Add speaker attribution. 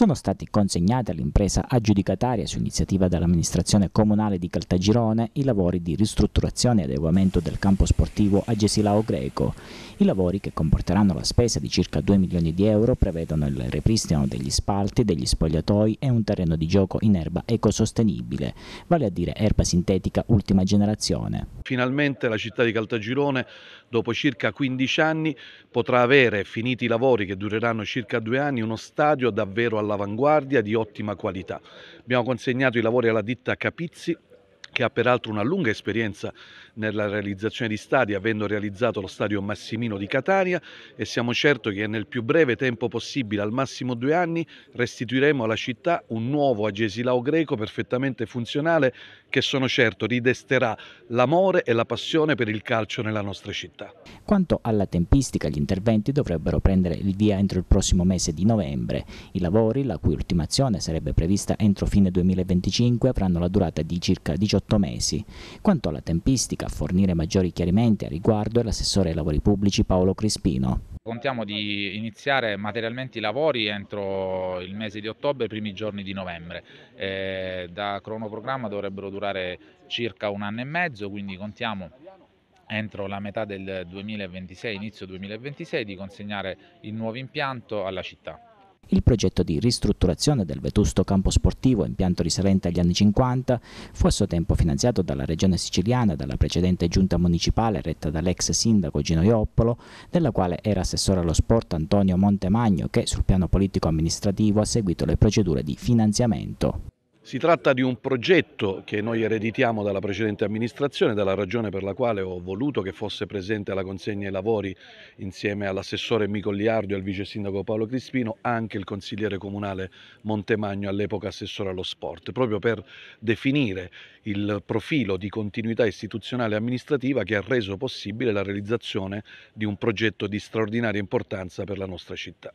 Speaker 1: sono stati consegnati all'impresa aggiudicataria su iniziativa dell'amministrazione comunale di Caltagirone i lavori di ristrutturazione e adeguamento del campo sportivo a Gesilao Greco. I lavori che comporteranno la spesa di circa 2 milioni di euro prevedono il ripristino degli spalti, degli spogliatoi e un terreno di gioco in erba ecosostenibile, vale a dire erba sintetica ultima generazione.
Speaker 2: Finalmente la città di Caltagirone, dopo circa 15 anni, potrà avere, finiti i lavori che dureranno circa due anni, uno stadio davvero all'altezza all'avanguardia di ottima qualità. Abbiamo consegnato i lavori alla ditta Capizzi che ha peraltro una lunga esperienza nella realizzazione di stadi, avendo realizzato lo stadio Massimino di Catania e siamo certi che nel più breve tempo possibile, al massimo due anni, restituiremo alla città un nuovo Agesilao greco perfettamente funzionale che sono certo ridesterà l'amore e la passione per il calcio nella nostra città.
Speaker 1: Quanto alla tempistica, gli interventi dovrebbero prendere il via entro il prossimo mese di novembre. I lavori, la cui ultimazione sarebbe prevista entro fine 2025, avranno la durata di circa 18 18 mesi. Quanto alla tempistica, a fornire maggiori chiarimenti a riguardo è l'assessore ai lavori pubblici Paolo Crispino.
Speaker 3: Contiamo di iniziare materialmente i lavori entro il mese di ottobre i primi giorni di novembre. Eh, da cronoprogramma dovrebbero durare circa un anno e mezzo, quindi contiamo entro la metà del 2026, inizio 2026, di consegnare il nuovo impianto alla città.
Speaker 1: Il progetto di ristrutturazione del vetusto campo sportivo impianto risalente agli anni 50 fu a suo tempo finanziato dalla regione siciliana, dalla precedente giunta municipale retta dall'ex sindaco Gino Ioppolo, della quale era assessore allo sport Antonio Montemagno che sul piano politico-amministrativo ha seguito le procedure di finanziamento.
Speaker 2: Si tratta di un progetto che noi ereditiamo dalla precedente amministrazione, dalla ragione per la quale ho voluto che fosse presente alla consegna ai lavori insieme all'assessore Mico Liardo e al vice sindaco Paolo Crispino anche il consigliere comunale Montemagno, all'epoca assessore allo sport, proprio per definire il profilo di continuità istituzionale e amministrativa che ha reso possibile la realizzazione di un progetto di straordinaria importanza per la nostra città.